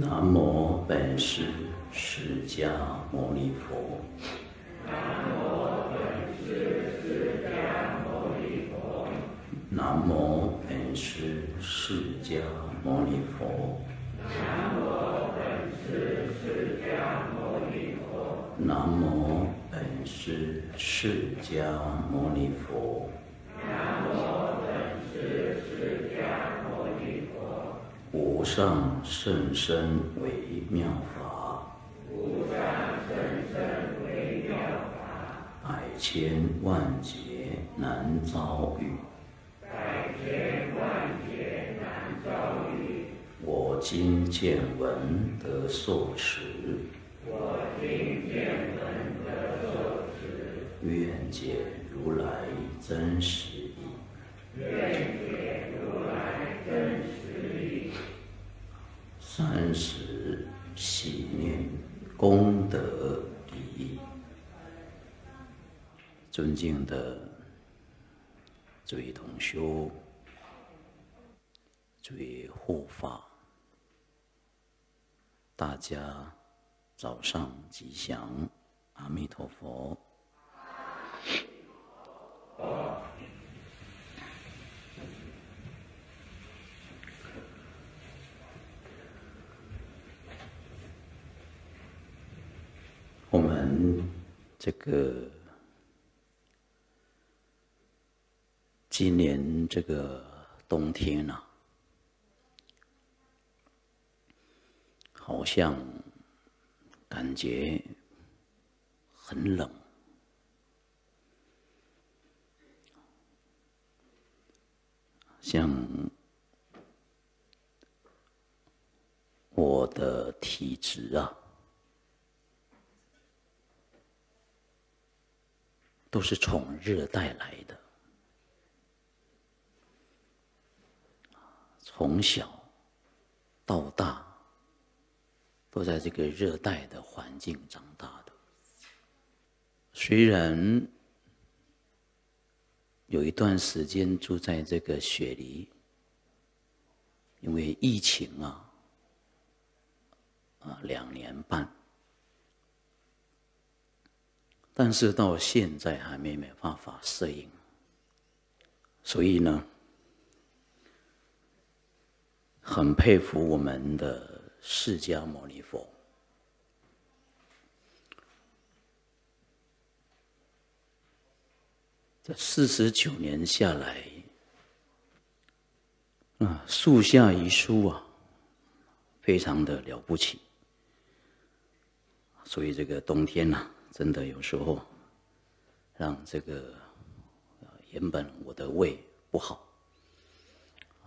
南无本师释迦牟尼佛。南无本师释迦牟尼佛。南无本师释迦牟尼佛。南无本师释迦牟尼佛。南无本师释迦。牟尼佛。无上甚深微妙法，无上甚深微妙法，百千万劫难遭遇，百千万劫难遭遇。我今见闻得受持，我今见闻得受持。愿解如来真实义，愿解如来真实。三十喜念功德第一，尊敬的诸位同修、诸位护法，大家早上吉祥，阿弥陀佛。我们这个今年这个冬天啊，好像感觉很冷，像我的体质啊。都是从热带来的，从小到大都在这个热带的环境长大的。虽然有一段时间住在这个雪梨，因为疫情啊，啊，两年半。但是到现在还没没办法适应，所以呢，很佩服我们的释迦牟尼佛。这四十九年下来，啊，树下遗书啊，非常的了不起，所以这个冬天呢。真的有时候，让这个原本我的胃不好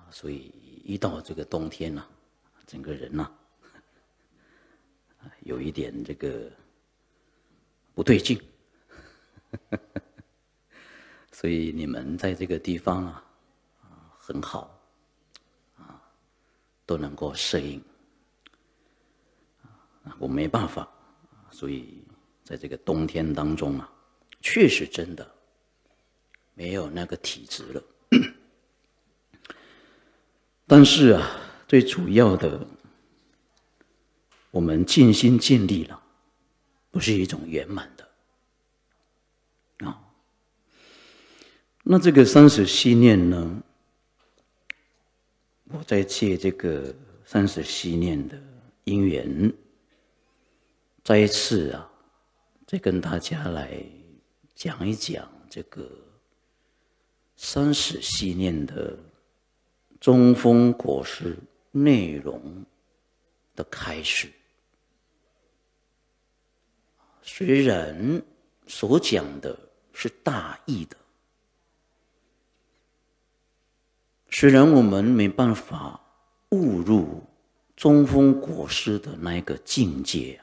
所以一到这个冬天呢，整个人呢，啊，有一点这个不对劲，所以你们在这个地方啊，很好，啊，都能够适应，我没办法，所以。在这个冬天当中啊，确实真的没有那个体质了。但是啊，最主要的，我们尽心尽力了，不是一种圆满的啊。那这个三十七念呢，我在借这个三十七念的因缘，再一次啊。再跟大家来讲一讲这个三世系念的中峰国师内容的开始。虽然所讲的是大意的，虽然我们没办法误入中峰国师的那个境界。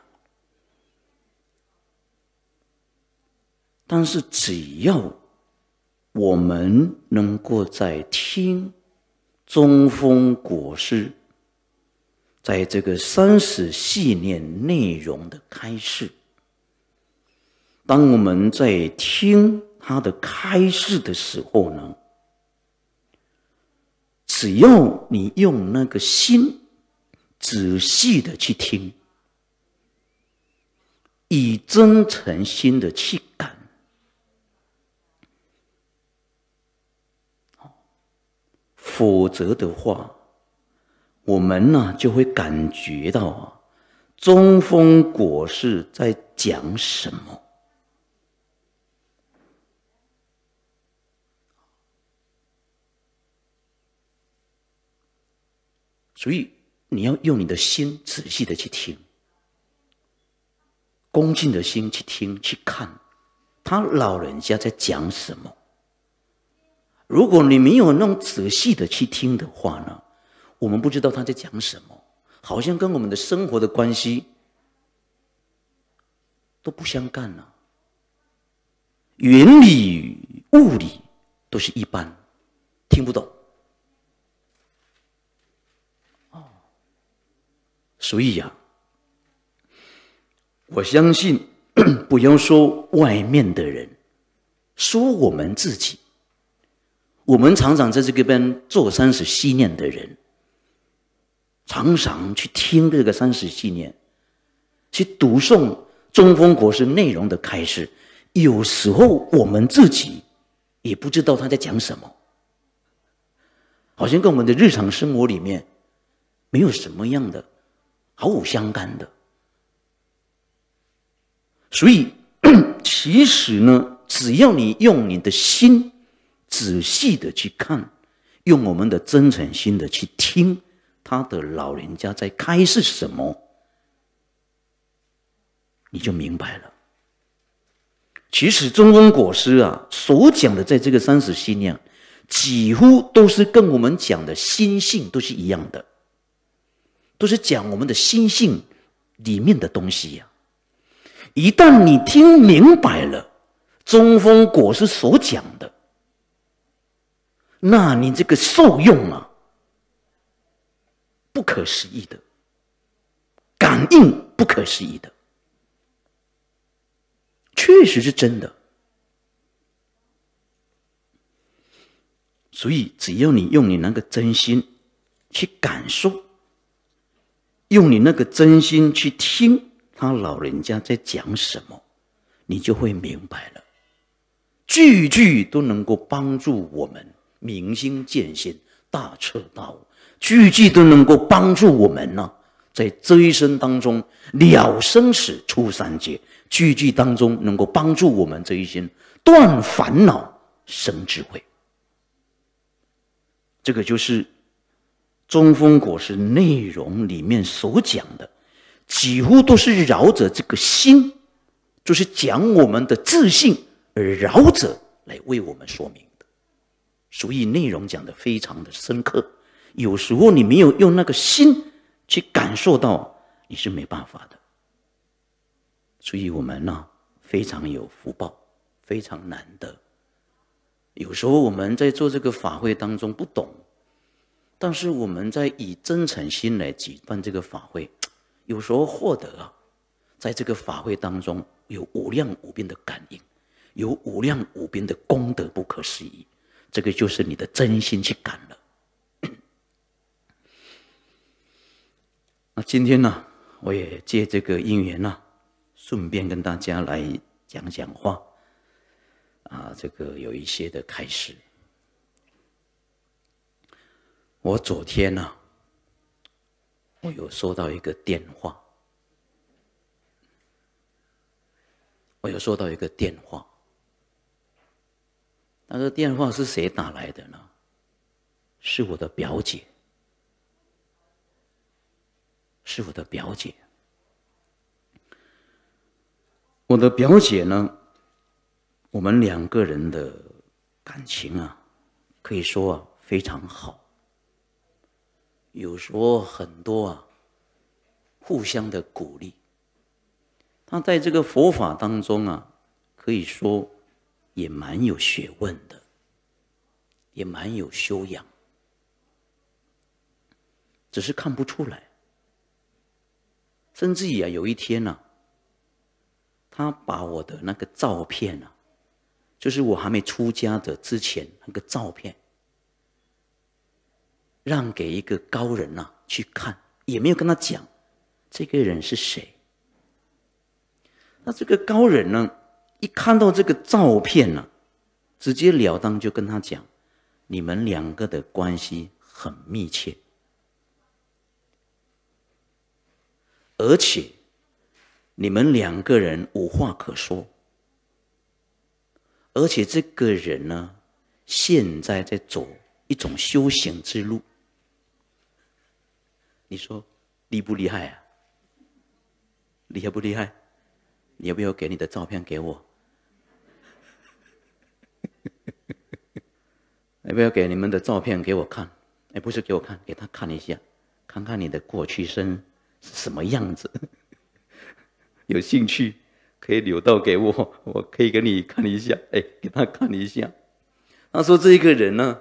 但是只要我们能够在听中风果实，在这个生死系列内容的开示，当我们在听他的开示的时候呢，只要你用那个心仔细的去听，以真诚心的去感。否则的话，我们呢就会感觉到啊，中风果是在讲什么。所以你要用你的心仔细的去听，恭敬的心去听去看，他老人家在讲什么。如果你没有那么仔细的去听的话呢，我们不知道他在讲什么，好像跟我们的生活的关系都不相干了，云里雾里，都是一般，听不懂。哦，所以呀，我相信，不要说外面的人，说我们自己。我们常常在这个边做三十系念的人，常常去听这个三十系念，去读诵中峰国师内容的开示。有时候我们自己也不知道他在讲什么，好像跟我们的日常生活里面没有什么样的毫无相干的。所以，其实呢，只要你用你的心。仔细的去看，用我们的真诚心的去听，他的老人家在开示什么，你就明白了。其实中风果师啊所讲的，在这个三十系念，几乎都是跟我们讲的心性都是一样的，都是讲我们的心性里面的东西呀。一旦你听明白了中风果师所讲的。那你这个受用啊，不可思议的感应，不可思议的，确实是真的。所以只要你用你那个真心去感受，用你那个真心去听他老人家在讲什么，你就会明白了，句句都能够帮助我们。明心见性，大彻大悟，句句都能够帮助我们呢。在这一生当中了生死出三界，句句当中能够帮助我们这一生断烦恼生智慧。这个就是中峰果实内容里面所讲的，几乎都是绕着这个心，就是讲我们的自信而绕着来为我们说明。所以内容讲的非常的深刻，有时候你没有用那个心去感受到，你是没办法的。所以我们呢非常有福报，非常难得。有时候我们在做这个法会当中不懂，但是我们在以真诚心来举办这个法会，有时候获得啊，在这个法会当中有无量无边的感应，有无量无边的功德，不可思议。这个就是你的真心去感了。那今天呢，我也借这个因缘呢，顺便跟大家来讲讲话，啊，这个有一些的开始。我昨天呢，我有收到一个电话，我有收到一个电话。那个电话是谁打来的呢？是我的表姐，是我的表姐。我的表姐呢，我们两个人的感情啊，可以说啊非常好。有时候很多啊，互相的鼓励。他在这个佛法当中啊，可以说。也蛮有学问的，也蛮有修养，只是看不出来。甚至于啊，有一天呢，他把我的那个照片啊，就是我还没出家的之前那个照片，让给一个高人呐去看，也没有跟他讲，这个人是谁。那这个高人呢？一看到这个照片呢，直截了当就跟他讲：“你们两个的关系很密切，而且你们两个人无话可说，而且这个人呢，现在在走一种修行之路。”你说厉不厉害啊？厉害不厉害？你要不要给你的照片给我？要不要给你们的照片给我看？哎，不是给我看，给他看一下，看看你的过去生是什么样子。有兴趣可以留到给我，我可以给你看一下。哎，给他看一下。他说：“这一个人呢，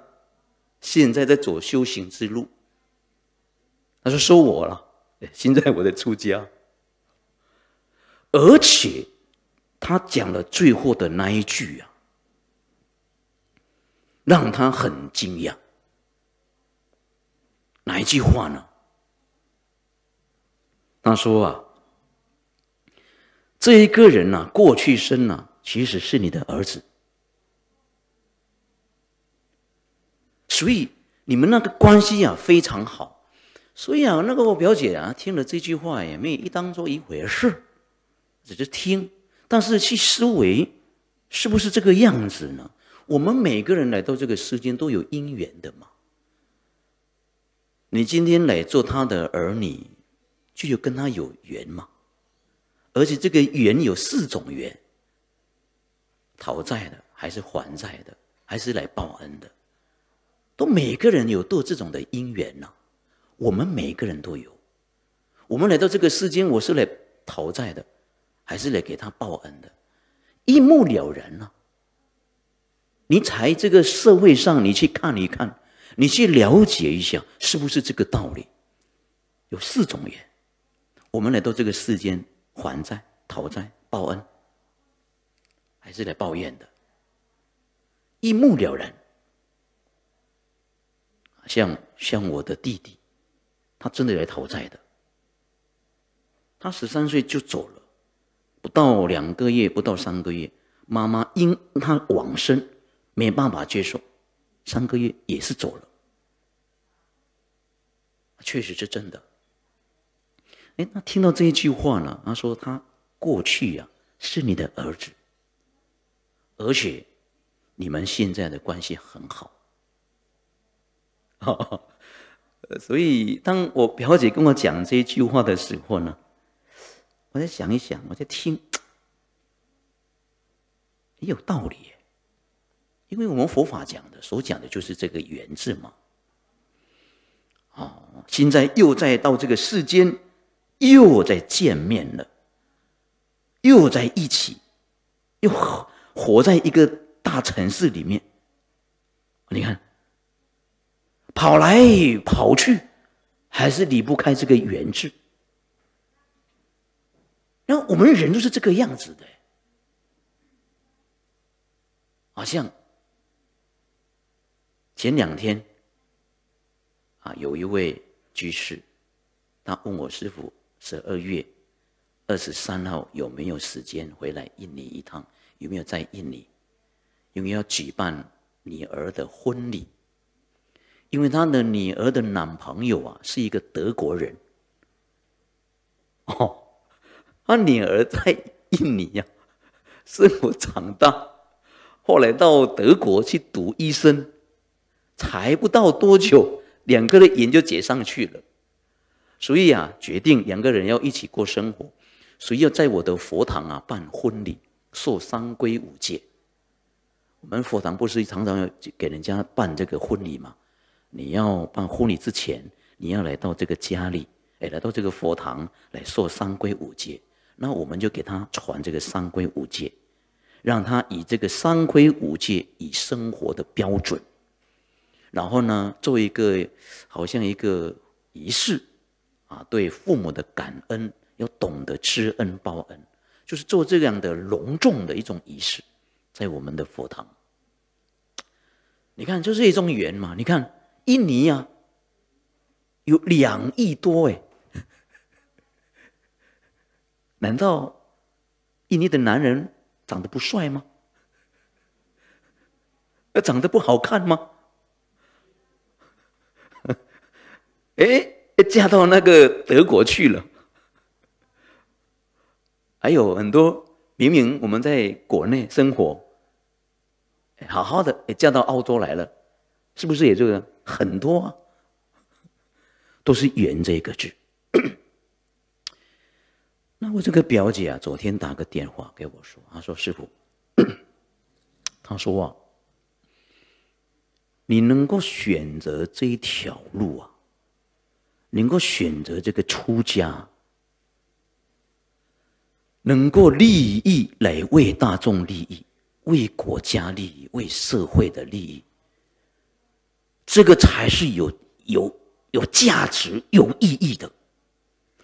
现在在走修行之路。”他说：“收我了，现在我在出家。”而且他讲了最后的那一句啊。让他很惊讶，哪一句话呢？他说啊，这一个人呢，过去生呢，其实是你的儿子，所以你们那个关系啊非常好。所以啊，那个我表姐啊，听了这句话也没有一当做一回事，只是听，但是去思维是不是这个样子呢？我们每个人来到这个世间都有因缘的嘛。你今天来做他的儿女，就有跟他有缘嘛。而且这个缘有四种缘：讨债的，还是还债的，还是来报恩的。都每个人有都这种的因缘呢。我们每个人都有。我们来到这个世间，我是来讨债的，还是来给他报恩的？一目了然了。你才这个社会上，你去看一看，你去了解一下，是不是这个道理？有四种缘，我们来到这个世间还债、讨债、报恩，还是来报怨的，一目了然。像像我的弟弟，他真的来讨债的，他十三岁就走了，不到两个月，不到三个月，妈妈因他往生没办法接受，三个月也是走了，确实是真的。哎，那听到这一句话呢？他说他过去呀是你的儿子，而且你们现在的关系很好。所以，当我表姐跟我讲这一句话的时候呢，我在想一想，我在听，也有道理。因为我们佛法讲的，所讲的就是这个缘字嘛。哦，现在又再到这个世间，又再见面了，又在一起，又活活在一个大城市里面。你看，跑来跑去，还是离不开这个缘字。那我们人都是这个样子的，好像。前两天，啊，有一位居士，他问我师傅十二月二十三号有没有时间回来印尼一趟？有没有在印尼？因为要举办女儿的婚礼，因为他的女儿的男朋友啊是一个德国人，哦，他女儿在印尼呀，生活长大，后来到德国去读医生。才不到多久，两个的瘾就结上去了，所以啊，决定两个人要一起过生活，所以要在我的佛堂啊办婚礼，受三规五戒。我们佛堂不是常常要给人家办这个婚礼吗？你要办婚礼之前，你要来到这个家里，哎，来到这个佛堂来受三规五戒。那我们就给他传这个三规五戒，让他以这个三规五戒以生活的标准。然后呢，做一个好像一个仪式啊，对父母的感恩，要懂得知恩报恩，就是做这样的隆重的一种仪式，在我们的佛堂。你看，就是一种缘嘛。你看，印尼啊，有两亿多哎，难道印尼的男人长得不帅吗？长得不好看吗？哎，嫁到那个德国去了，还有很多明明我们在国内生活，好好的，嫁到澳洲来了，是不是也这个？很多啊？都是缘这个字。那我这个表姐啊，昨天打个电话给我说，她说：“师傅，她说啊，你能够选择这一条路啊。”能够选择这个出家，能够利益来为大众利益、为国家利益、为社会的利益，这个才是有有有价值、有意义的。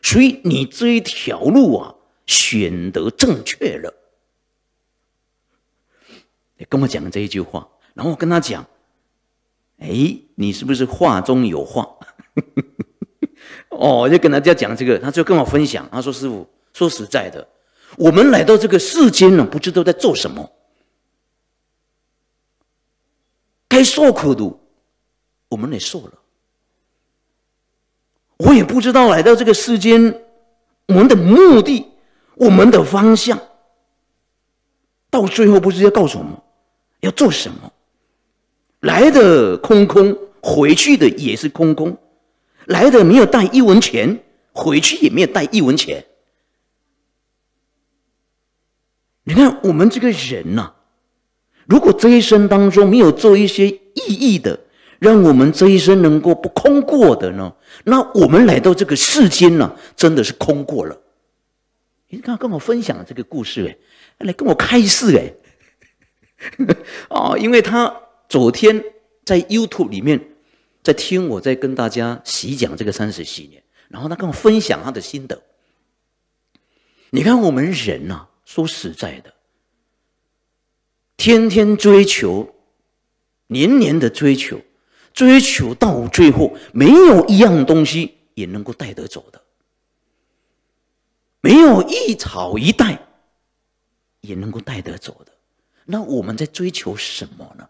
所以你这一条路啊，选择正确了。你跟我讲这一句话，然后我跟他讲：“哎，你是不是话中有话？” 哦，就跟大家讲这个，他就跟我分享，他说：“师傅，说实在的，我们来到这个世间呢，不知道在做什么。该受苦的，我们也受了。我也不知道来到这个世间，我们的目的，我们的方向，到最后不是要告诉我们，要做什么？来的空空，回去的也是空空。”来的没有带一文钱，回去也没有带一文钱。你看我们这个人呐，如果这一生当中没有做一些意义的，让我们这一生能够不空过的呢，那我们来到这个世间呢，真的是空过了。你刚刚跟我分享这个故事哎，来跟我开示哎，啊，因为他昨天在 YouTube 里面。在听我在跟大家细讲这个三十系列，然后他跟我分享他的心得。你看我们人呐，说实在的，天天追求，年年的追求，追求到最后，没有一样东西也能够带得走的，没有一草一袋也能够带得走的。那我们在追求什么呢？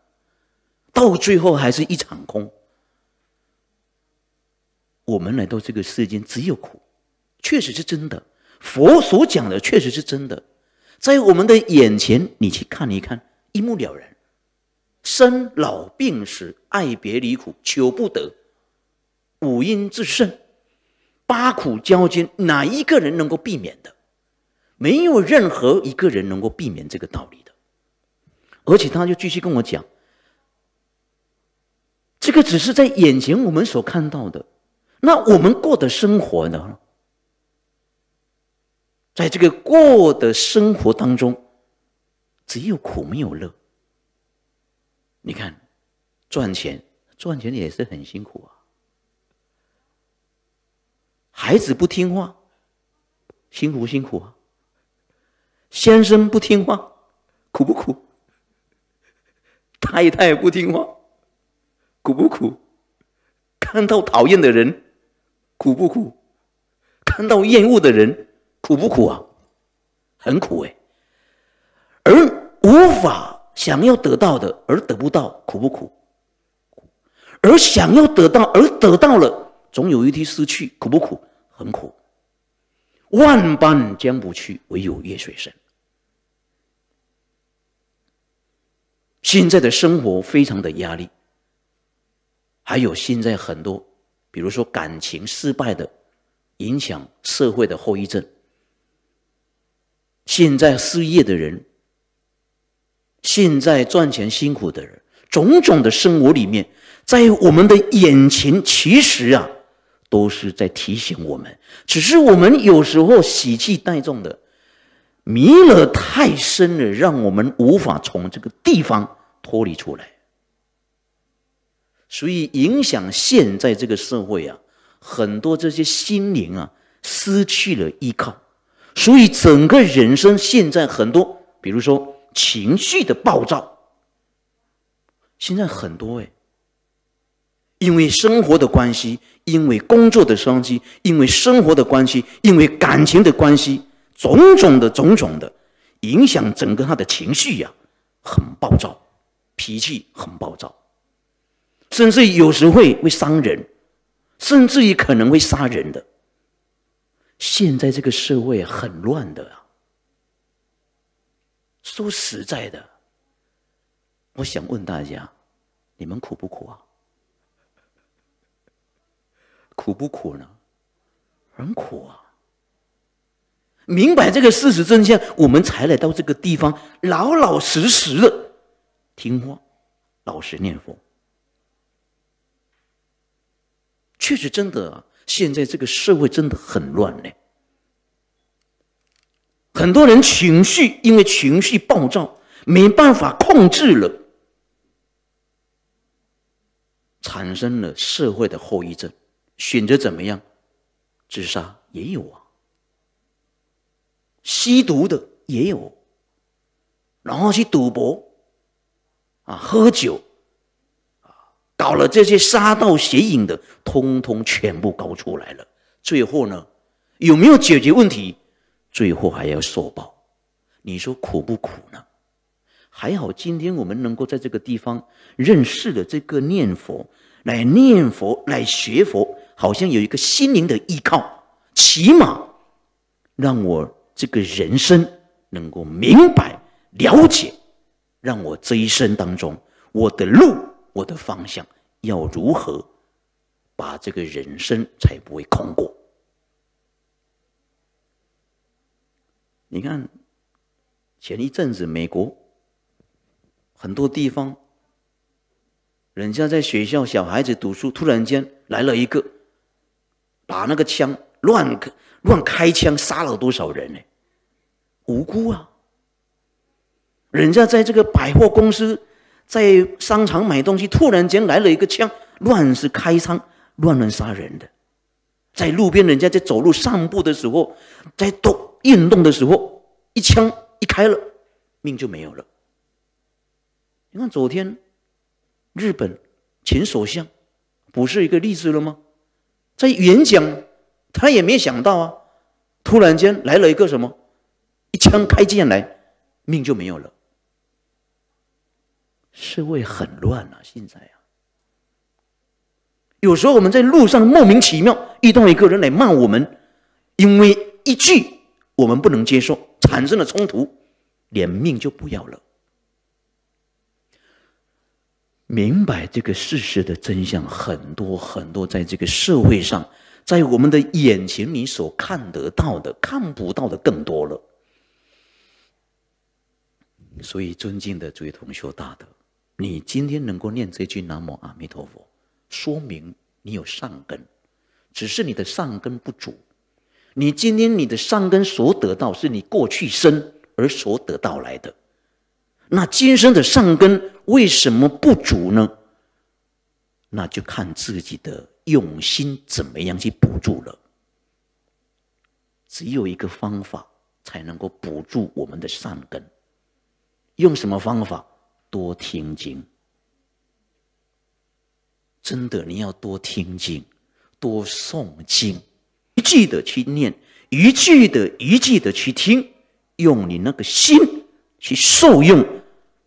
到最后还是一场空。我们来到这个世间，只有苦，确实是真的。佛所讲的确实是真的，在我们的眼前，你去看一看，一目了然。生老病死、爱别离苦、求不得，五阴炽盛、八苦交煎，哪一个人能够避免的？没有任何一个人能够避免这个道理的。而且，他就继续跟我讲，这个只是在眼前我们所看到的。那我们过的生活呢？在这个过的生活当中，只有苦没有乐。你看，赚钱赚钱也是很辛苦啊。孩子不听话，辛苦辛苦啊。先生不听话，苦不苦？太太不听话，苦不苦？看到讨厌的人。苦不苦？看到厌恶的人，苦不苦啊？很苦哎。而无法想要得到的，而得不到，苦不苦？而想要得到，而得到了，总有一天失去，苦不苦？很苦。万般将不去，唯有业随身。现在的生活非常的压力，还有现在很多。比如说感情失败的影响、社会的后遗症，现在失业的人，现在赚钱辛苦的人，种种的生活里面，在我们的眼前，其实啊，都是在提醒我们，只是我们有时候喜气带重的，迷了太深了，让我们无法从这个地方脱离出来。所以，影响现在这个社会啊，很多这些心灵啊失去了依靠，所以整个人生现在很多，比如说情绪的暴躁，现在很多哎，因为生活的关系，因为工作的商机，因为生活的关系，因为感情的关系，种种的种种的影响，整个他的情绪呀很暴躁，脾气很暴躁。甚至有时会会伤人，甚至于可能会杀人的。现在这个社会很乱的啊！说实在的，我想问大家，你们苦不苦啊？苦不苦呢？很苦啊！明白这个事实真相，我们才来到这个地方，老老实实的听话，老实念佛。确实，真的，现在这个社会真的很乱呢。很多人情绪因为情绪暴躁，没办法控制了，产生了社会的后遗症。选择怎么样？自杀也有啊，吸毒的也有，然后去赌博，啊，喝酒。搞了这些杀盗邪淫的，通通全部搞出来了。最后呢，有没有解决问题？最后还要受报，你说苦不苦呢？还好今天我们能够在这个地方认识了这个念佛，来念佛来学佛，好像有一个心灵的依靠，起码让我这个人生能够明白了解，让我这一生当中我的路。我的方向要如何把这个人生才不会空过？你看，前一阵子美国很多地方，人家在学校小孩子读书，突然间来了一个，把那个枪乱乱开枪，杀了多少人呢？无辜啊！人家在这个百货公司。在商场买东西，突然间来了一个枪，乱是开枪，乱乱杀人的。在路边，人家在走路散步的时候，在动运动的时候，一枪一开了，命就没有了。你看昨天，日本前首相，不是一个例子了吗？在演讲，他也没想到啊，突然间来了一个什么，一枪开进来，命就没有了。社会很乱啊，现在啊，有时候我们在路上莫名其妙遇到一个人来骂我们，因为一句我们不能接受，产生了冲突，连命就不要了。明白这个事实的真相，很多很多，在这个社会上，在我们的眼前，你所看得到的、看不到的更多了。所以，尊敬的诸位同学，大德。你今天能够念这句南无阿弥陀佛，说明你有善根，只是你的善根不足。你今天你的善根所得到，是你过去生而所得到来的。那今生的善根为什么不足呢？那就看自己的用心怎么样去补助了。只有一个方法才能够补助我们的善根，用什么方法？多听经，真的，你要多听经，多诵经，一句的去念，一句的，一句的去听，用你那个心去受用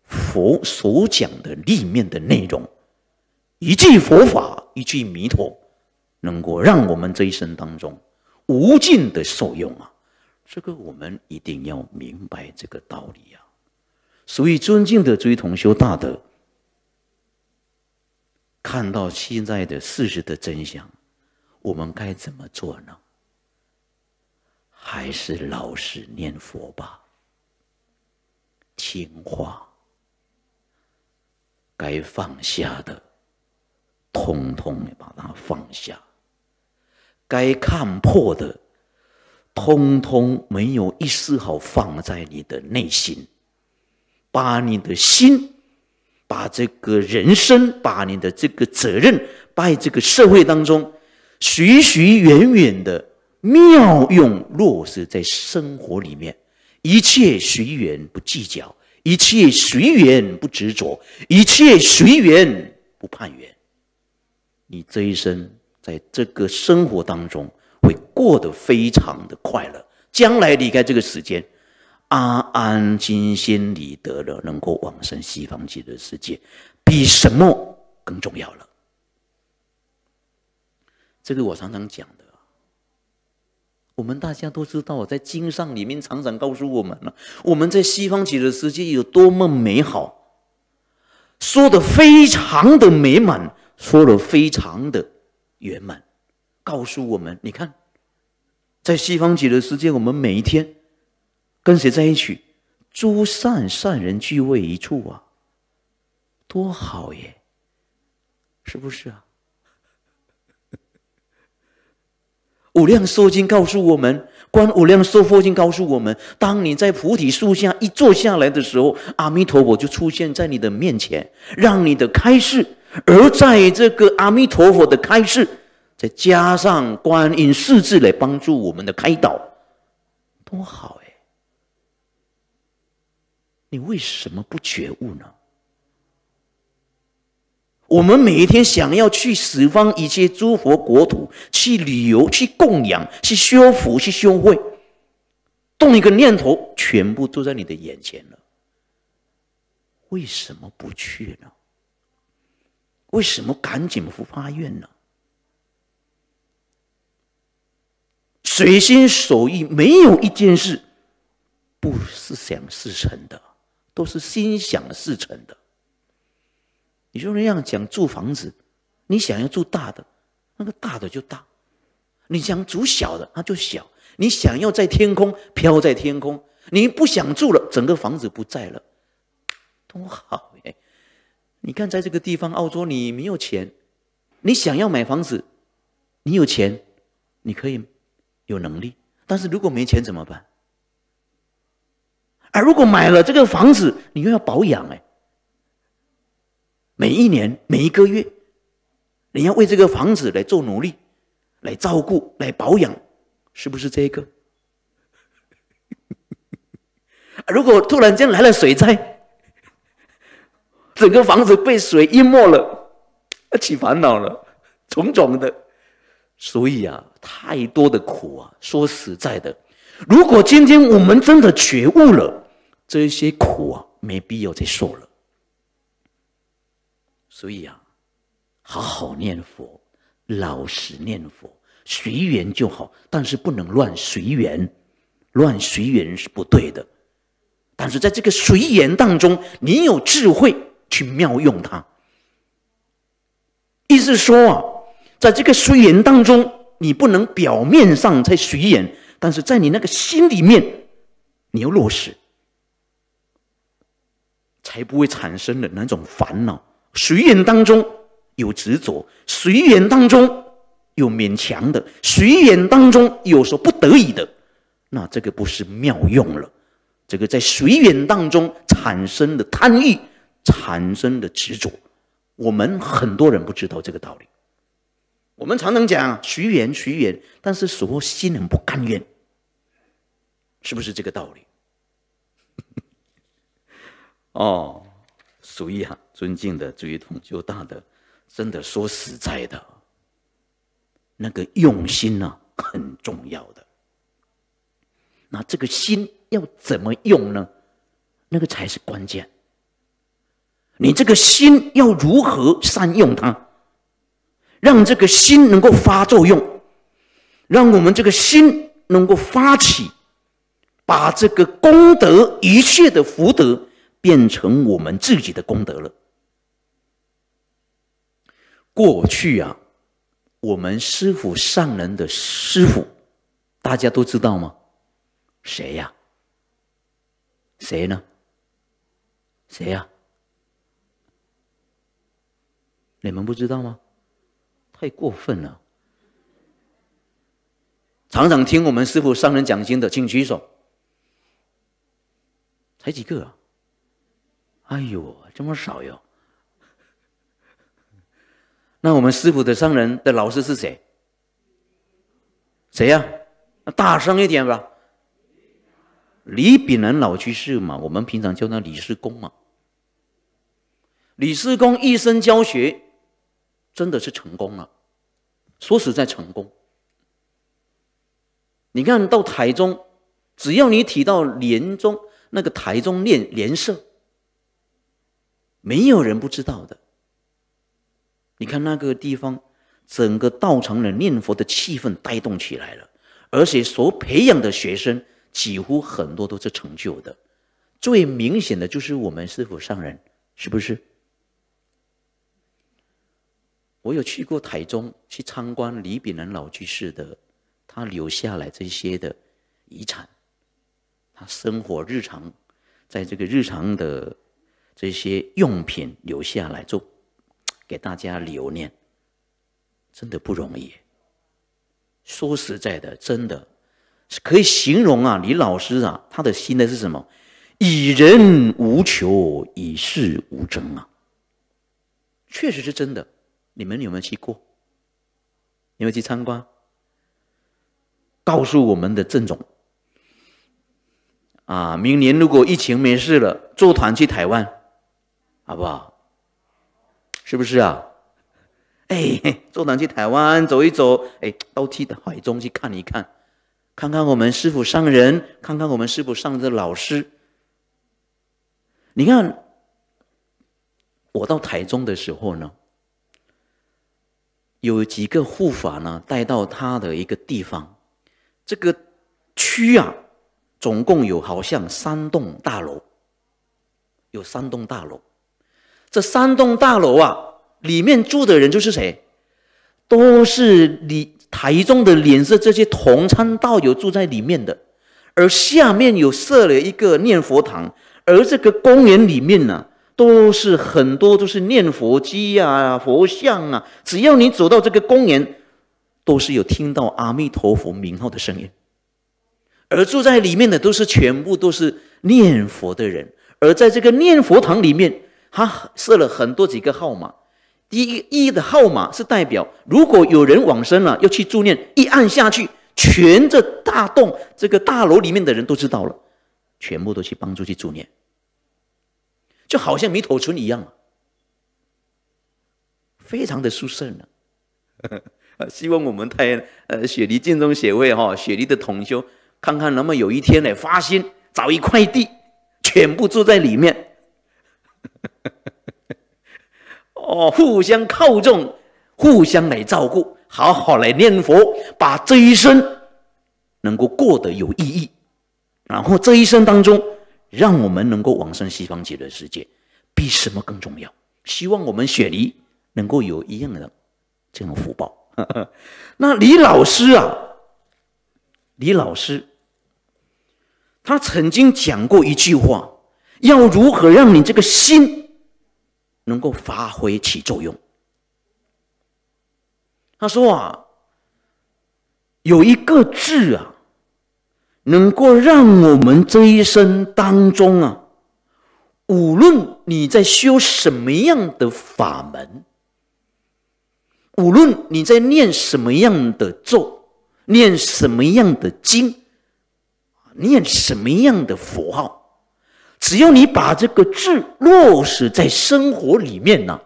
佛所讲的里面的内容。一句佛法，一句弥陀，能够让我们这一生当中无尽的受用啊！这个我们一定要明白这个道理啊！所以，尊敬的追同修大德，看到现在的事实的真相，我们该怎么做呢？还是老实念佛吧，听话。该放下的，通通把它放下；该看破的，通通没有一丝毫放在你的内心。把你的心，把这个人生，把你的这个责任，把这个社会当中，徐徐远远的妙用落实在生活里面。一切随缘不计较，一切随缘不执着，一切随缘不攀缘。你这一生在这个生活当中会过得非常的快乐。将来离开这个时间。阿安，金心理得了，能够往生西方极乐世界，比什么更重要了？这个我常常讲的。我们大家都知道，在经上里面常常告诉我们了，我们在西方极乐世界有多么美好，说的非常的美满，说的非常的圆满。告诉我们，你看，在西方极乐世界，我们每一天。跟谁在一起，诸善善人聚会一处啊，多好耶！是不是啊？《无量寿经》告诉我们，《观无量寿佛经》告诉我们，当你在菩提树下一坐下来的时候，阿弥陀佛就出现在你的面前，让你的开示。而在这个阿弥陀佛的开示，再加上观音四字来帮助我们的开导，多好！你为什么不觉悟呢？我们每一天想要去十方一切诸佛国土去旅游、去供养、去修福、去修慧，动一个念头，全部都在你的眼前了。为什么不去呢？为什么赶紧发愿呢？随心所欲，没有一件事不是想事成的。都是心想事成的。你说那样讲住房子，你想要住大的，那个大的就大；你想住小的，那就小。你想要在天空飘，在天空，你不想住了，整个房子不在了，多好哎！你看，在这个地方澳洲，你没有钱，你想要买房子，你有钱，你可以有能力；但是如果没钱怎么办？如果买了这个房子，你又要保养哎，每一年、每一个月，你要为这个房子来做努力，来照顾、来保养，是不是这个？如果突然间来了水灾，整个房子被水淹没了，起烦恼了，种种的。所以啊，太多的苦啊，说实在的，如果今天我们真的觉悟了。这些苦啊，没必要再受了。所以啊，好好念佛，老实念佛，随缘就好。但是不能乱随缘，乱随缘是不对的。但是在这个随缘当中，你有智慧去妙用它。意思说啊，在这个随缘当中，你不能表面上在随缘，但是在你那个心里面，你要落实。才不会产生的那种烦恼。随缘当中有执着，随缘当中有勉强的，随缘当中有所不得已的，那这个不是妙用了。这个在随缘当中产生的贪欲，产生的执着，我们很多人不知道这个道理。我们常常讲随缘随缘，但是说心很不甘愿，是不是这个道理？哦，所以啊，尊敬的诸位同修大德，真的说实在的，那个用心呢很重要。的那这个心要怎么用呢？那个才是关键。你这个心要如何善用它，让这个心能够发作用，让我们这个心能够发起，把这个功德一切的福德。变成我们自己的功德了。过去啊，我们师傅上人的师傅，大家都知道吗？谁呀？谁呢？谁呀？你们不知道吗？太过分了！常常听我们师傅上人讲经的，请举手。才几个啊？哎呦，这么少哟！那我们师傅的商人的老师是谁？谁呀？那大声一点吧！李炳南老居士嘛，我们平常叫他李师公嘛。李师公一生教学，真的是成功了。说实在，成功。你看到台中，只要你提到连中那个台中练连社。没有人不知道的。你看那个地方，整个道场的念佛的气氛带动起来了，而且所培养的学生几乎很多都是成就的。最明显的就是我们师傅上人，是不是？我有去过台中去参观李炳南老居士的，他留下来这些的遗产，他生活日常，在这个日常的。这些用品留下来，就 给大家留念，真的不容易。说实在的，真的是可以形容啊，李老师啊，他的心的是什么？以人无求，以事无争啊。确实是真的。你们有没有去过？有没有去参观？告诉我们的郑总啊，明年如果疫情没事了，坐团去台湾。好不好？是不是啊？哎，坐船去台湾走一走，哎，到的海中去看一看，看看我们师傅上人，看看我们师傅上的老师。你看，我到台中的时候呢，有几个护法呢带到他的一个地方，这个区啊，总共有好像三栋大楼，有三栋大楼。这三栋大楼啊，里面住的人就是谁，都是你台中的脸色这些同参道友住在里面的，而下面有设了一个念佛堂，而这个公园里面呢，都是很多都是念佛机呀、佛像啊，只要你走到这个公园，都是有听到阿弥陀佛名号的声音，而住在里面的都是全部都是念佛的人，而在这个念佛堂里面。他设了很多几个号码，第一一的号码是代表，如果有人往生了，要去助念，一按下去，全这大栋这个大楼里面的人都知道了，全部都去帮助去助念，就好像米头村一样，非常的舒适呢。希望我们太呃雪梨敬宗协会哈，雪梨的同修，看看能不能有一天呢发心找一块地，全部住在里面。哦，互相靠重，互相来照顾，好好来念佛，把这一生能够过得有意义，然后这一生当中，让我们能够往生西方极乐世界，比什么更重要？希望我们雪梨能够有一样的这种福报。那李老师啊，李老师，他曾经讲过一句话：要如何让你这个心？能够发挥起作用。他说啊，有一个字啊，能够让我们这一生当中啊，无论你在修什么样的法门，无论你在念什么样的咒，念什么样的经，念什么样的佛号。只要你把这个字落实在生活里面呢，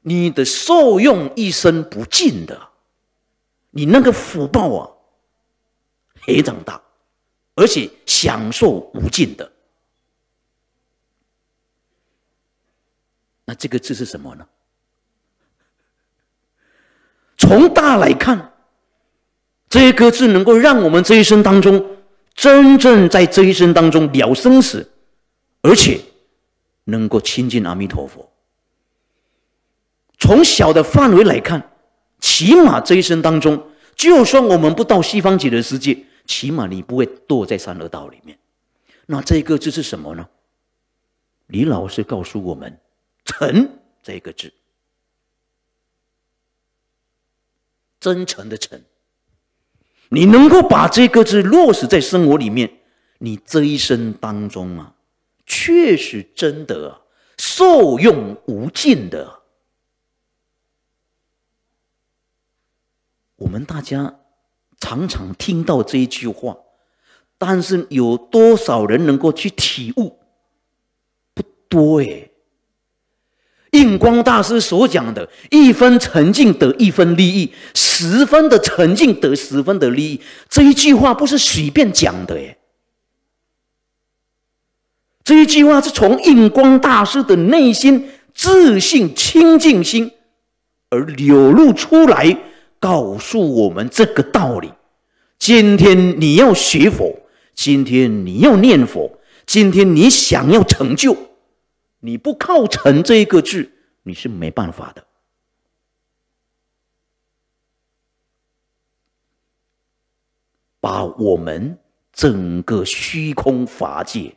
你的受用一生不尽的，你那个福报啊非常大，而且享受无尽的。那这个字是什么呢？从大来看，这个字能够让我们这一生当中。真正在这一生当中了生死，而且能够亲近阿弥陀佛。从小的范围来看，起码这一生当中，就算我们不到西方极乐世界，起码你不会堕在三恶道里面。那这个字是什么呢？李老师告诉我们，“诚”这个字，真诚的“诚”。你能够把这个字落实在生活里面，你这一生当中啊，确实真的受用无尽的。我们大家常常听到这一句话，但是有多少人能够去体悟？不多哎。印光大师所讲的“一分沉静得一分利益，十分的沉静得十分的利益”，这一句话不是随便讲的耶。这一句话是从印光大师的内心自信清净心而流露出来，告诉我们这个道理。今天你要学佛，今天你要念佛，今天你想要成就。你不靠“成”这一个字，你是没办法的。把我们整个虚空法界，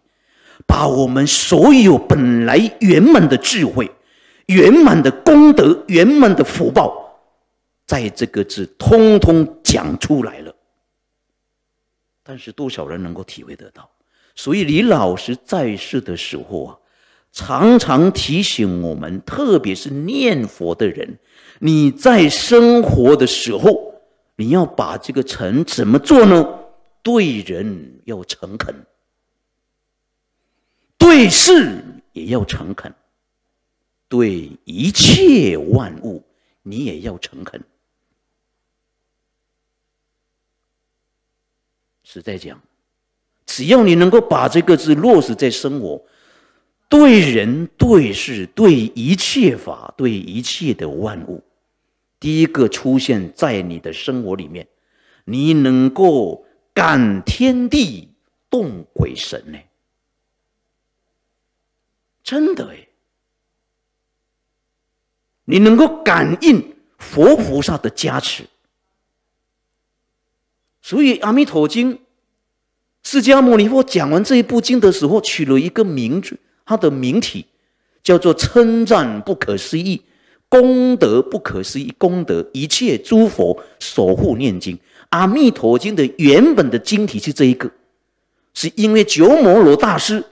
把我们所有本来圆满的智慧、圆满的功德、圆满的福报，在这个字通通讲出来了。但是多少人能够体会得到？所以李老师在世的时候啊。常常提醒我们，特别是念佛的人，你在生活的时候，你要把这个诚怎么做呢？对人要诚恳，对事也要诚恳，对一切万物你也要诚恳。实在讲，只要你能够把这个字落实在生活。对人、对事、对一切法、对一切的万物，第一个出现在你的生活里面，你能够感天地、动鬼神呢？真的哎，你能够感应佛菩萨的加持。所以《阿弥陀经》，释迦牟尼佛讲完这一部经的时候，取了一个名字。它的名体叫做称赞不可思议功德不可思议功德一切诸佛守护念经，《阿弥陀经》的原本的经体是这一个，是因为鸠摩罗大师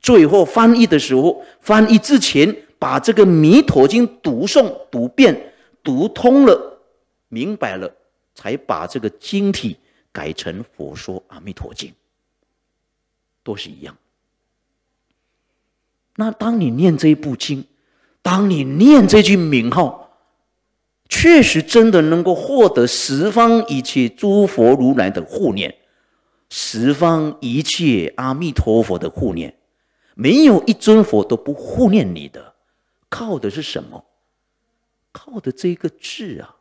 最后翻译的时候，翻译之前把这个《弥陀经》读诵读遍读通了，明白了，才把这个经体改成《佛说阿弥陀经》，都是一样。那当你念这部经，当你念这句名号，确实真的能够获得十方一切诸佛如来的护念，十方一切阿弥陀佛的护念，没有一尊佛都不护念你的。靠的是什么？靠的这个智啊！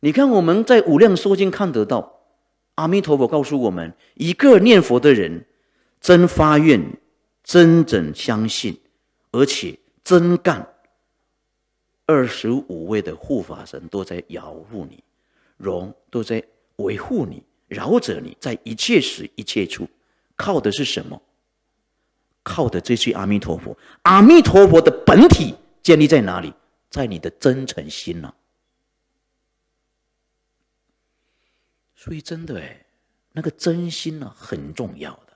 你看我们在《无量寿经》看得到，阿弥陀佛告诉我们，一个念佛的人，真发愿。真正相信，而且真干。二十五位的护法神都在饶护你，荣都在维护你，饶着你，在一切时一切处，靠的是什么？靠的这是阿弥陀佛，阿弥陀佛的本体建立在哪里？在你的真诚心呢。所以，真的哎，那个真心呢，很重要的。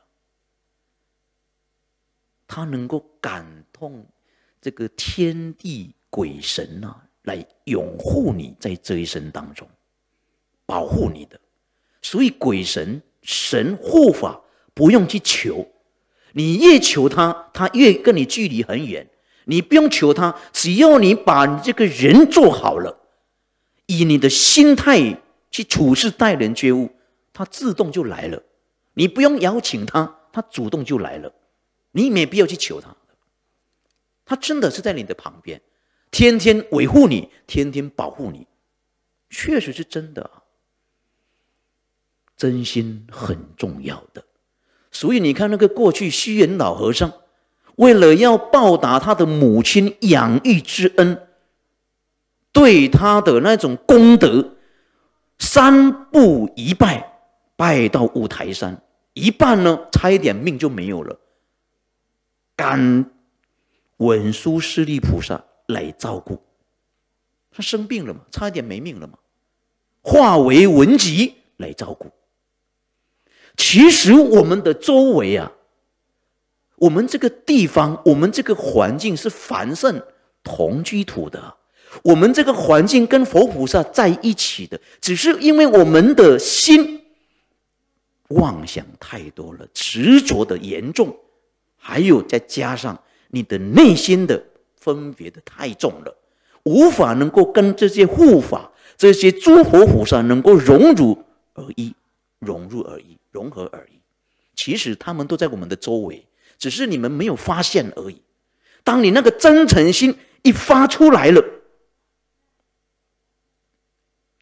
他能够感动这个天地鬼神呐，来拥护你，在这一生当中保护你的。所以鬼神神护法不用去求，你越求他，他越跟你距离很远。你不用求他，只要你把你这个人做好了，以你的心态去处事待人觉悟，他自动就来了。你不用邀请他，他主动就来了。你没必要去求他，他真的是在你的旁边，天天维护你，天天保护你，确实是真的，真心很重要的。所以你看，那个过去虚云老和尚，为了要报答他的母亲养育之恩，对他的那种功德，三步一拜，拜到五台山，一半呢，差一点命就没有了。敢文殊师利菩萨来照顾，他生病了嘛？差一点没命了嘛？化为文集来照顾。其实我们的周围啊，我们这个地方，我们这个环境是繁盛同居土的，我们这个环境跟佛菩萨在一起的，只是因为我们的心妄想太多了，执着的严重。还有，再加上你的内心的分别的太重了，无法能够跟这些护法、这些诸佛菩萨能够融入而已，融入而已，融合而已。其实他们都在我们的周围，只是你们没有发现而已。当你那个真诚心一发出来了，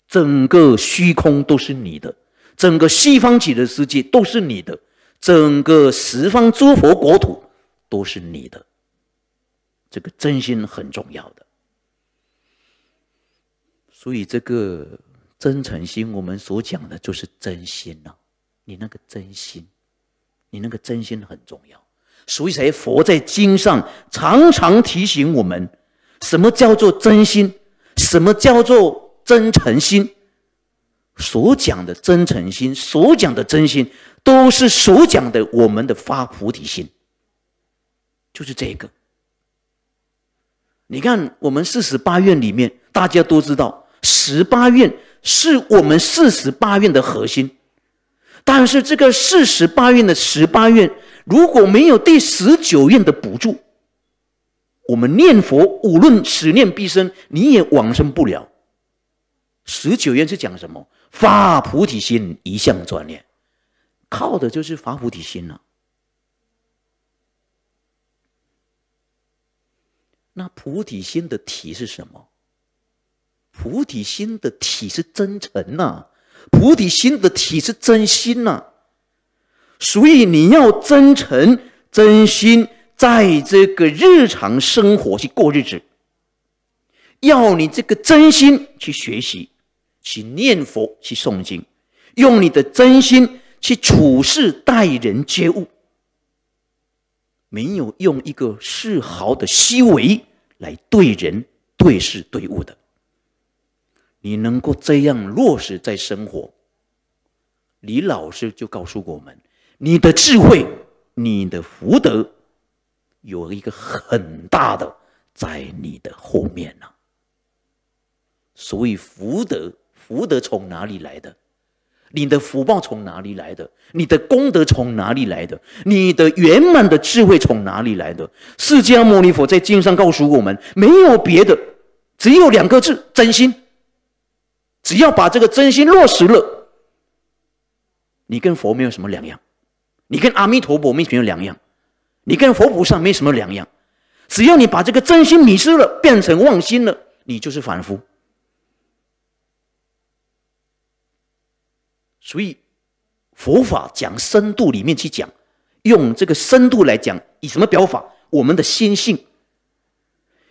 整个虚空都是你的，整个西方极乐世界都是你的。整个十方诸佛国土都是你的，这个真心很重要的。所以这个真诚心，我们所讲的就是真心啊，你那个真心，你那个真心很重要。所以才佛在经上常常提醒我们，什么叫做真心，什么叫做真诚心。所讲的真诚心，所讲的真心。都是所讲的，我们的发菩提心就是这个。你看，我们四十八愿里面，大家都知道，十八愿是我们四十八愿的核心。但是，这个四十八愿的十八愿，如果没有第十九愿的补助，我们念佛无论此念、毕生，你也往生不了。十九愿是讲什么？发菩提心，一向专念。靠的就是发菩提心了。那菩提心的体是什么？菩提心的体是真诚呐，菩提心的体是真心呐。所以你要真诚、真心在这个日常生活去过日子，要你这个真心去学习、去念佛、去诵经，用你的真心。去处事待人接物，没有用一个市毫的虚伪来对人对事对物的，你能够这样落实在生活，李老师就告诉我们，你的智慧，你的福德，有一个很大的在你的后面呢。所以福德，福德从哪里来的？你的福报从哪里来的？你的功德从哪里来的？你的圆满的智慧从哪里来的？释迦牟尼佛在经上告诉我们，没有别的，只有两个字：真心。只要把这个真心落实了，你跟佛没有什么两样，你跟阿弥陀佛没什么两样，你跟佛菩萨没什么两样。只要你把这个真心迷失了，变成妄心了，你就是凡夫。所以，佛法讲深度里面去讲，用这个深度来讲，以什么表法？我们的心性，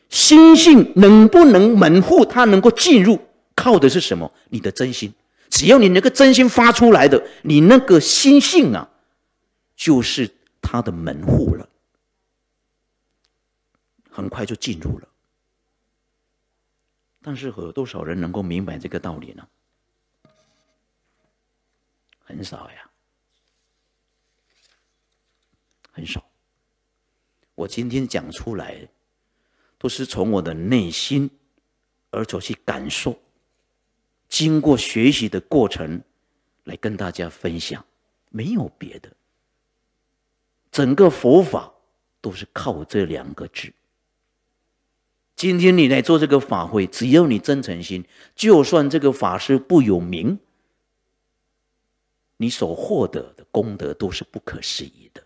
心性能不能门户？它能够进入，靠的是什么？你的真心，只要你那个真心发出来的，你那个心性啊，就是它的门户了，很快就进入了。但是，有多少人能够明白这个道理呢？很少呀，很少。我今天讲出来，都是从我的内心，而走去感受，经过学习的过程，来跟大家分享，没有别的。整个佛法都是靠这两个字。今天你来做这个法会，只要你真诚心，就算这个法师不有名。你所获得的功德都是不可思议的。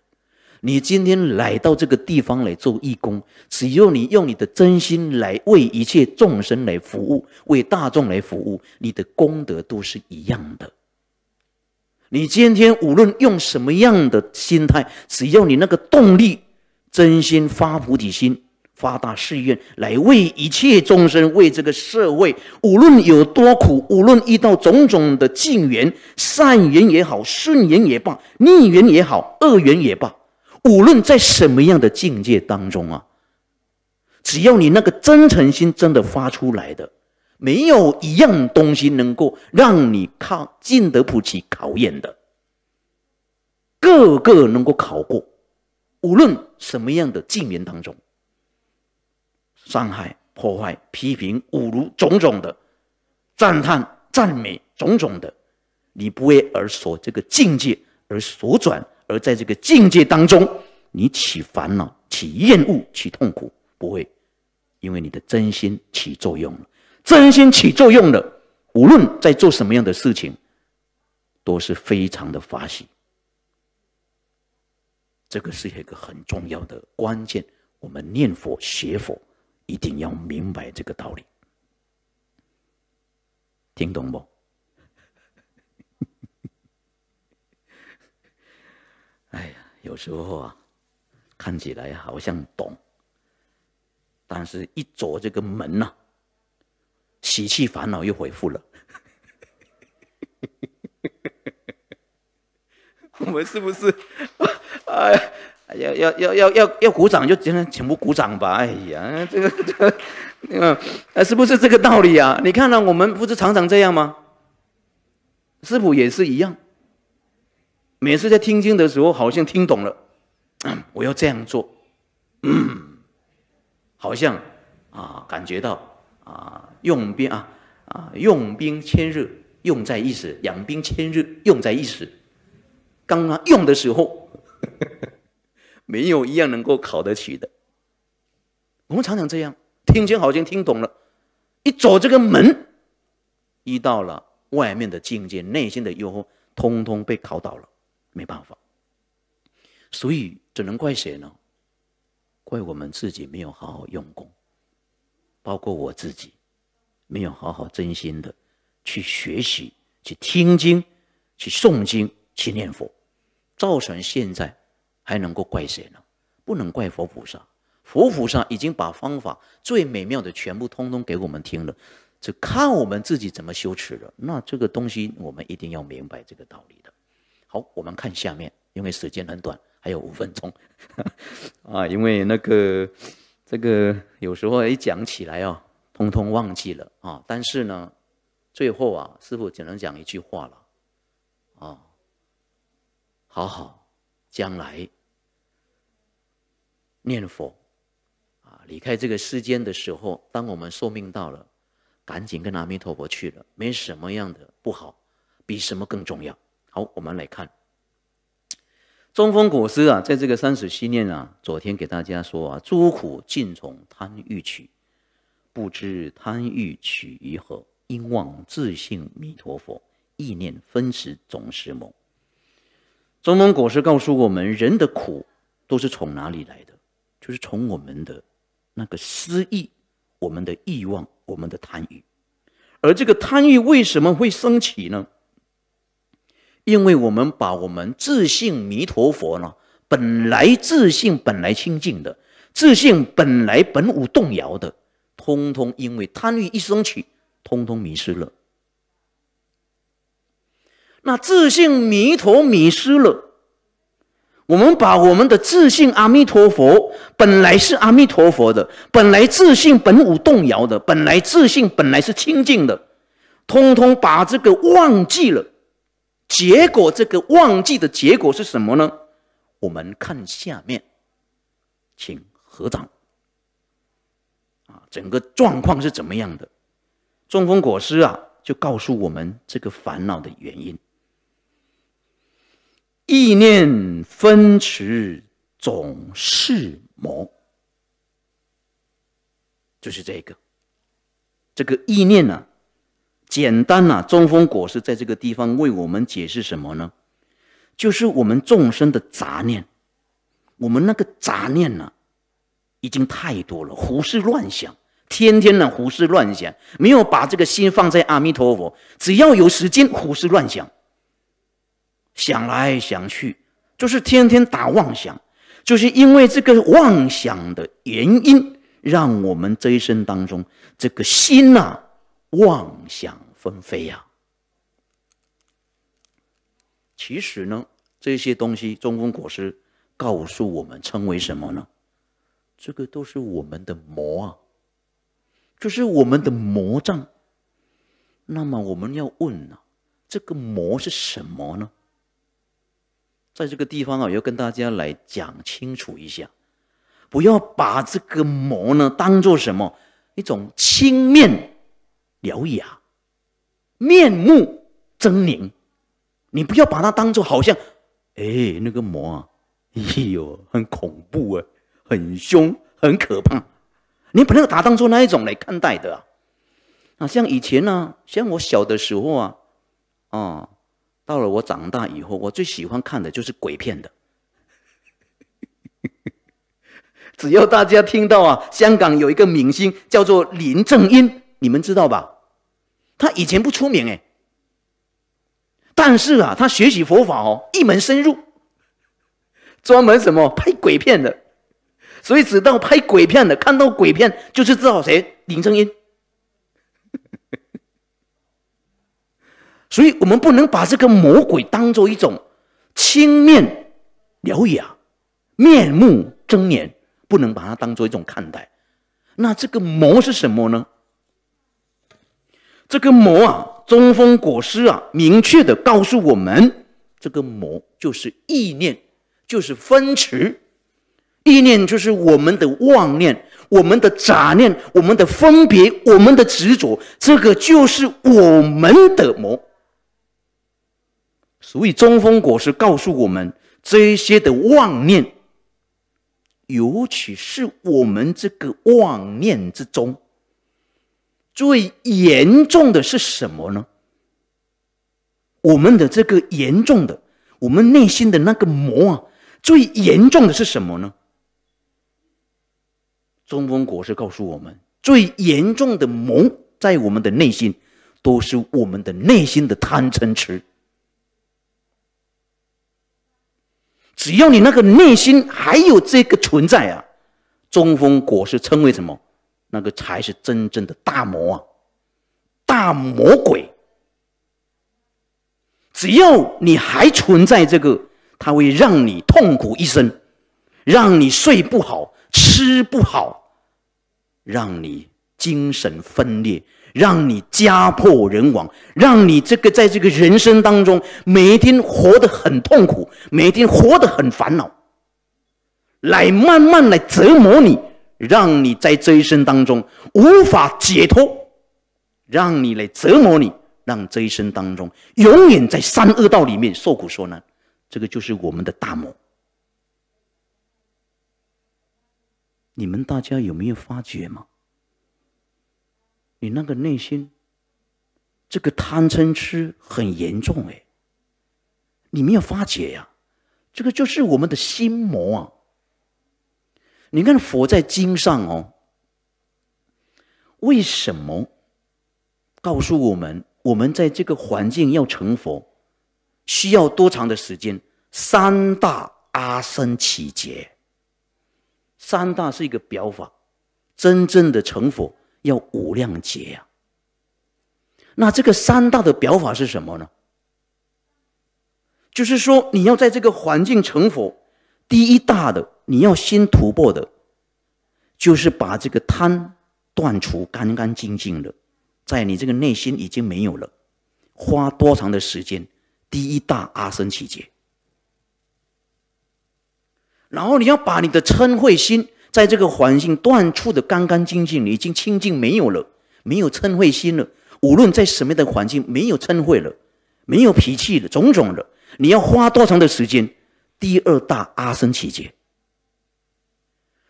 你今天来到这个地方来做义工，只要你用你的真心来为一切众生来服务，为大众来服务，你的功德都是一样的。你今天无论用什么样的心态，只要你那个动力，真心发菩提心。发大誓愿，来为一切众生，为这个社会，无论有多苦，无论遇到种种的境缘，善缘也好，顺缘也罢，逆缘也好，恶缘也罢，无论在什么样的境界当中啊，只要你那个真诚心真的发出来的，没有一样东西能够让你靠近得不起考验的，个个能够考过，无论什么样的境缘当中。伤害、破坏、批评、侮辱种种的赞叹、赞美种种的，你不为而所这个境界而所转，而在这个境界当中，你起烦恼、起厌恶、起痛苦，不会，因为你的真心起作用了。真心起作用了，无论在做什么样的事情，都是非常的发喜。这个是一个很重要的关键。我们念佛、学佛。一定要明白这个道理，听懂不？哎呀，有时候啊，看起来好像懂，但是一走这个门呐，喜气烦恼又恢复了。我们是不是？哎。要要要要要要鼓掌，就今天全部鼓掌吧！哎呀，这个这个，呃，是不是这个道理啊？你看到我们不是常常这样吗？师傅也是一样。每次在听经的时候，好像听懂了，我要这样做，好像啊，感觉到啊，用兵啊啊，用兵千日，用在一时；养兵千日，用在一时。刚刚用的时候。呵呵没有一样能够考得起的。我们常常这样听经，好像听懂了，一走这个门，一到了外面的境界，内心的诱惑，通通被考倒了，没办法。所以只能怪谁呢？怪我们自己没有好好用功，包括我自己，没有好好真心的去学习、去听经、去诵经、去念佛，造成现在。还能够怪谁呢？不能怪佛菩萨，佛菩萨已经把方法最美妙的全部通通给我们听了，只看我们自己怎么修持了。那这个东西我们一定要明白这个道理的。好，我们看下面，因为时间很短，还有五分钟 啊。因为那个这个有时候一讲起来哦，通通忘记了啊。但是呢，最后啊，师傅只能讲一句话了，啊，好好，将来。念佛，啊，离开这个世间的时候，当我们寿命到了，赶紧跟阿弥陀佛去了，没什么样的不好，比什么更重要。好，我们来看中风果师啊，在这个三十七念啊，昨天给大家说啊，诸苦尽从贪欲取，不知贪欲取于何，应妄自性弥陀佛，意念分时总是梦。中风果师告诉我们，人的苦都是从哪里来的？就是从我们的那个私欲、我们的欲望、我们的贪欲，而这个贪欲为什么会升起呢？因为我们把我们自信弥陀佛呢，本来自信本来清净的，自信本来本无动摇的，通通因为贪欲一升起，通通迷失了。那自信弥陀迷失了。我们把我们的自信阿弥陀佛本来是阿弥陀佛的，本来自信本无动摇的，本来自信本来是清净的，通通把这个忘记了，结果这个忘记的结果是什么呢？我们看下面，请合掌。啊，整个状况是怎么样的？中风果师啊，就告诉我们这个烦恼的原因。意念分持总是魔。就是这个，这个意念呢，简单呐。中风果实在这个地方为我们解释什么呢？就是我们众生的杂念，我们那个杂念呢，已经太多了，胡思乱想，天天呢胡思乱想，没有把这个心放在阿弥陀佛，只要有时间胡思乱想。想来想去，就是天天打妄想，就是因为这个妄想的原因，让我们这一生当中这个心呐，妄想纷飞呀。其实呢，这些东西中公国师告诉我们称为什么呢？这个都是我们的魔啊，就是我们的魔障。那么我们要问呢，这个魔是什么呢？在这个地方啊，我要跟大家来讲清楚一下，不要把这个魔呢当做什么一种青面獠牙、面目狰狞，你不要把它当作好像，哎，那个魔啊，哎呦，很恐怖啊，很凶，很可怕，你不那把它当做那一种来看待的啊。啊，像以前呢，像我小的时候啊，啊。到了我长大以后，我最喜欢看的就是鬼片的。只要大家听到啊，香港有一个明星叫做林正英，你们知道吧？他以前不出名哎，但是啊，他学习佛法哦，一门深入，专门什么拍鬼片的，所以直到拍鬼片的，看到鬼片就是知道谁林正英。所以我们不能把这个魔鬼当做一种青面獠牙、面目狰狞，不能把它当做一种看待。那这个魔是什么呢？这个魔啊，中风果师啊，明确的告诉我们：这个魔就是意念，就是分持；意念就是我们的妄念、我们的杂念、我们的分别、我们的执着。这个就是我们的魔。所以中峰果实告诉我们，这些的妄念，尤其是我们这个妄念之中，最严重的是什么呢？我们的这个严重的，我们内心的那个魔啊，最严重的是什么呢？中峰果实告诉我们，最严重的魔在我们的内心，都是我们的内心的贪嗔痴。只要你那个内心还有这个存在啊，中风果实称为什么？那个才是真正的大魔啊，大魔鬼。只要你还存在这个，他会让你痛苦一生，让你睡不好、吃不好，让你精神分裂。让你家破人亡，让你这个在这个人生当中每一天活得很痛苦，每一天活得很烦恼，来慢慢来折磨你，让你在这一生当中无法解脱，让你来折磨你，让这一生当中永远在三恶道里面受苦受难，这个就是我们的大魔。你们大家有没有发觉吗？你那个内心，这个贪嗔痴很严重哎，你没有发觉呀，这个就是我们的心魔啊。你看佛在经上哦，为什么告诉我们，我们在这个环境要成佛，需要多长的时间？三大阿僧祇劫。三大是一个表法，真正的成佛。要无量劫呀，那这个三大的表法是什么呢？就是说你要在这个环境成佛，第一大的你要先突破的，就是把这个贪断除干干净净的，在你这个内心已经没有了。花多长的时间？第一大阿僧祇劫，然后你要把你的嗔恚心。在这个环境断处的干干净净，已经清净没有了，没有嗔恚心了。无论在什么样的环境，没有嗔恚了，没有脾气了，种种的，你要花多长的时间？第二大阿生气节。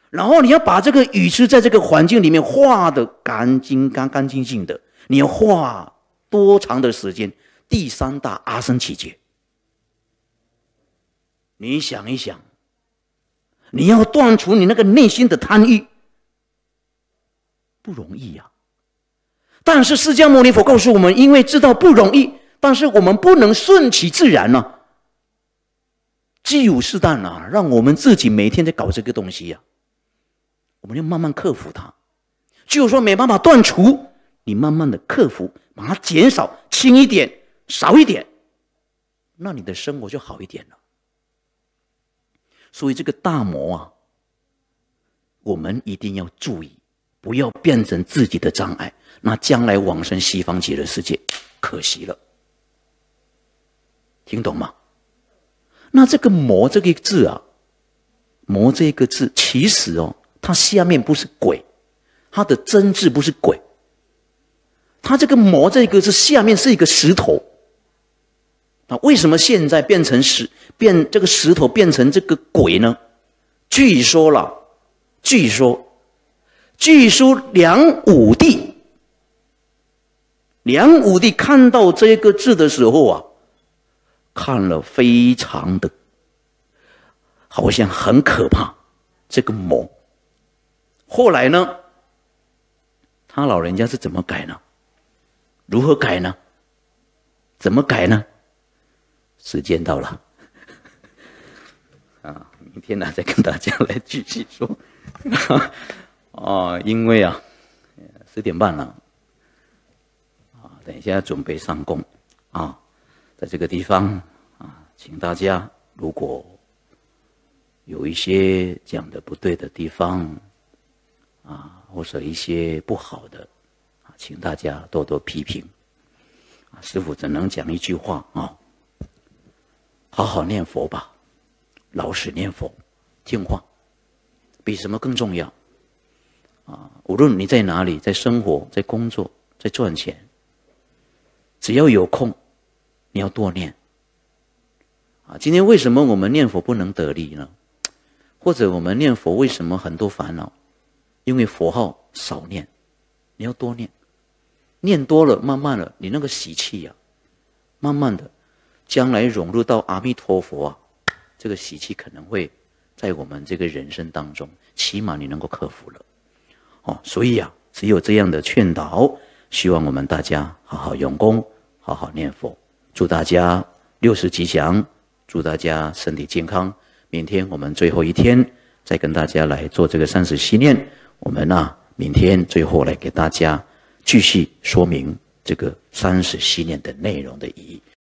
然后你要把这个语痴在这个环境里面化的干净干干净净的，你要化多长的时间？第三大阿生气节。你想一想。你要断除你那个内心的贪欲，不容易呀。但是释迦牟尼佛告诉我们，因为知道不容易，但是我们不能顺其自然呢，只有适当啊，让我们自己每天在搞这个东西呀，我们要慢慢克服它。就说没办法断除，你慢慢的克服，把它减少轻一点，少一点，那你的生活就好一点了。所以这个大魔啊，我们一定要注意，不要变成自己的障碍。那将来往生西方极乐世界，可惜了。听懂吗？那这个“魔”这个字啊，“魔”这个字，其实哦，它下面不是鬼，它的真字不是鬼，它这个“魔”这个字下面是一个石头。那为什么现在变成石变这个石头变成这个鬼呢？据说了，据说，据说梁武帝，梁武帝看到这个字的时候啊，看了非常的，好像很可怕，这个魔。后来呢，他老人家是怎么改呢？如何改呢？怎么改呢？时间到了，啊，明天呢再跟大家来继续说，啊，因为啊，十点半了，啊，等一下准备上供，啊，在这个地方啊，请大家如果有一些讲的不对的地方，啊，或者一些不好的啊，请大家多多批评，师傅只能讲一句话啊。好好念佛吧，老实念佛，听话，比什么更重要？啊，无论你在哪里，在生活，在工作，在赚钱，只要有空，你要多念。啊，今天为什么我们念佛不能得力呢？或者我们念佛为什么很多烦恼？因为佛号少念，你要多念，念多了，慢慢的，你那个习气呀，慢慢的。将来融入到阿弥陀佛啊，这个习气可能会在我们这个人生当中，起码你能够克服了。哦，所以啊，只有这样的劝导，希望我们大家好好用功，好好念佛。祝大家六十吉祥，祝大家身体健康。明天我们最后一天，再跟大家来做这个三十七念。我们呢，明天最后来给大家继续说明这个三十七念的内容的意义。